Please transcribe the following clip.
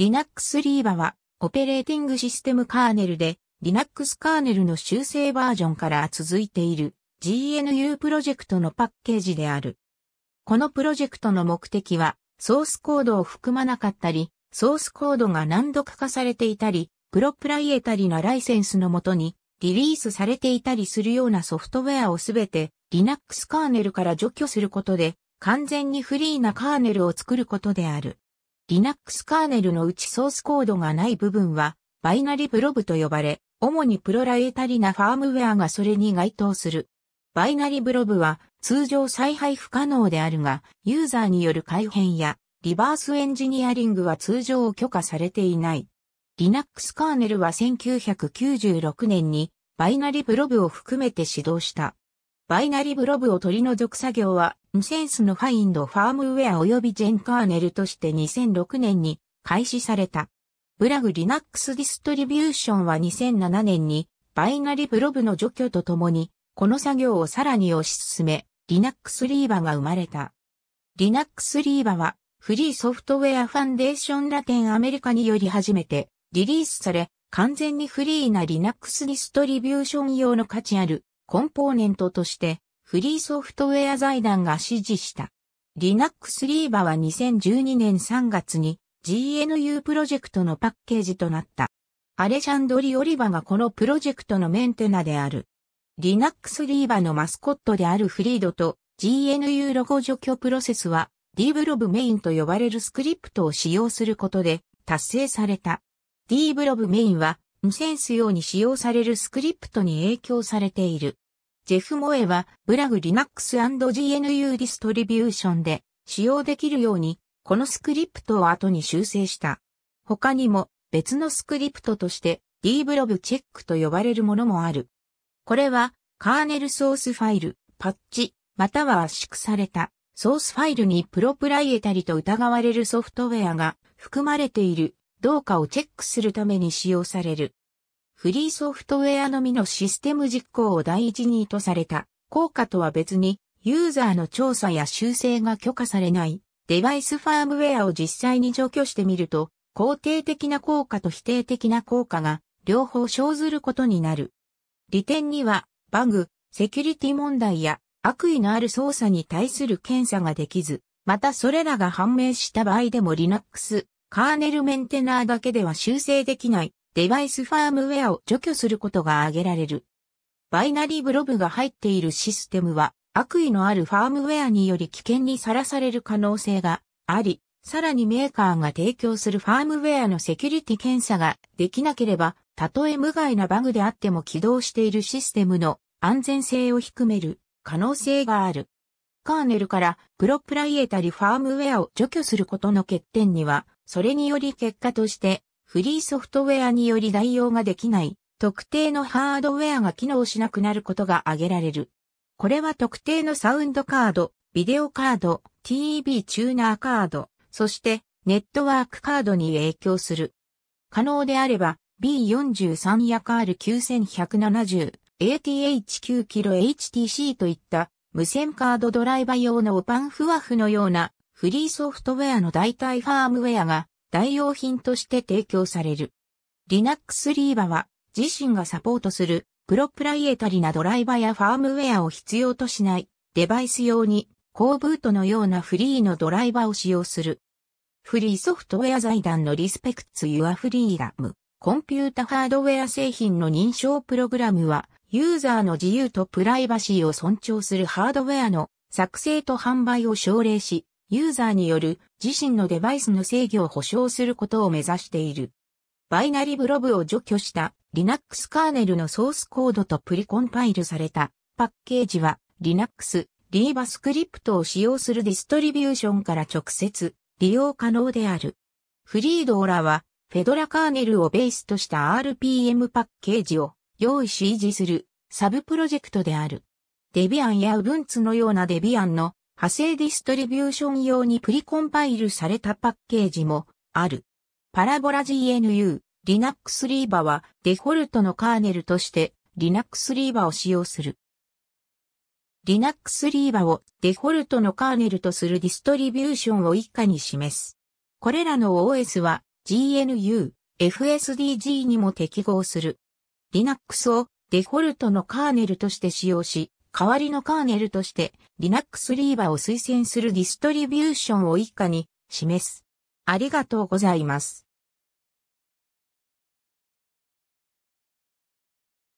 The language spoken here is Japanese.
Linux リーバは、オペレーティングシステムカーネルで、Linux カーネルの修正バージョンから続いている GNU プロジェクトのパッケージである。このプロジェクトの目的は、ソースコードを含まなかったり、ソースコードが難読化されていたり、プロプライエタリなライセンスのもとにリリースされていたりするようなソフトウェアをすべて Linux カーネルから除去することで完全にフリーなカーネルを作ることである。Linux カーネルのうちソースコードがない部分は、バイナリプロブと呼ばれ、主にプロラエタリなファームウェアがそれに該当する。バイナリブロブは通常再配不可能であるが、ユーザーによる改変やリバースエンジニアリングは通常許可されていない。Linux カーネルは1996年にバイナリブロブを含めて指導した。バイナリブロブを取り除く作業は、ムセンスのファインドファームウェア及びジェンカーネルとして2006年に開始された。ブラグリナックスディストリビューションは2007年に、バイナリブロブの除去とともに、この作業をさらに推し進め、Linux リーバが生まれた。Linux リーバは、フリーソフトウェアファンデーションラテンアメリカにより初めてリリースされ、完全にフリーな Linux ディストリビューション用の価値あるコンポーネントとしてフリーソフトウェア財団が支持した。Linux リーバは2012年3月に GNU プロジェクトのパッケージとなった。アレシャンドリ・オリバがこのプロジェクトのメンテナである。Linux リーバのマスコットであるフリードと GNU ロゴ除去プロセスは d b l o b メインと呼ばれるスクリプトを使用することで達成された。d b l o b メインは無センス用に使用されるスクリプトに影響されている。ジェフ・モエは、ブラグリナックス g n u ディストリビューションで使用できるように、このスクリプトを後に修正した。他にも、別のスクリプトとして、d b l o チェックと呼ばれるものもある。これは、カーネルソースファイル、パッチ、または圧縮された、ソースファイルにプロプライエタリと疑われるソフトウェアが含まれているどうかをチェックするために使用される。フリーソフトウェアのみのシステム実行を第一にとされた効果とは別にユーザーの調査や修正が許可されないデバイスファームウェアを実際に除去してみると肯定的な効果と否定的な効果が両方生ずることになる。利点にはバグ、セキュリティ問題や悪意のある操作に対する検査ができず、またそれらが判明した場合でも Linux カーネルメンテナーだけでは修正できないデバイスファームウェアを除去することが挙げられる。バイナリーブロブが入っているシステムは悪意のあるファームウェアにより危険にさらされる可能性があり、さらにメーカーが提供するファームウェアのセキュリティ検査ができなければ、たとえ無害なバグであっても起動しているシステムの安全性を低める可能性がある。カーネルからプロプライエタリファームウェアを除去することの欠点には、それにより結果として、フリーソフトウェアにより代用ができない、特定のハードウェアが機能しなくなることが挙げられる。これは特定のサウンドカード、ビデオカード、TV チューナーカード、そしてネットワークカードに影響する。可能であれば B43 や KR9170、ATH9kHTC といった無線カードドライバー用のオパンフワフのようなフリーソフトウェアの代替ファームウェアが代用品として提供される。Linux l ーバ r は自身がサポートするプロプライエタリなドライバやファームウェアを必要としないデバイス用に高ブートのようなフリーのドライバを使用する。フリーソフトウェア財団のリスペクツ・ユア・フリーラム、コンピュータハードウェア製品の認証プログラムは、ユーザーの自由とプライバシーを尊重するハードウェアの作成と販売を奨励し、ユーザーによる自身のデバイスの制御を保証することを目指している。バイナリブロブを除去した Linux カーネルのソースコードとプリコンパイルされたパッケージは Linux、リーバスクリプトを使用するディストリビューションから直接利用可能である。フリードーラはフェドラカーネルをベースとした RPM パッケージを用意し維持するサブプロジェクトである。デビアンや Ubuntu のようなデビアンの派生ディストリビューション用にプリコンパイルされたパッケージもある。パラボラ GNU、Linux リーバはデフォルトのカーネルとして Linux リーバを使用する。Linux リーバをデフォルトのカーネルとするディストリビューションを以下に示す。これらの OS は GNU、FSDG にも適合する。Linux をデフォルトのカーネルとして使用し、代わりのカーネルとして Linux リーバを推薦するディストリビューションを以下に示す。ありがとうございます。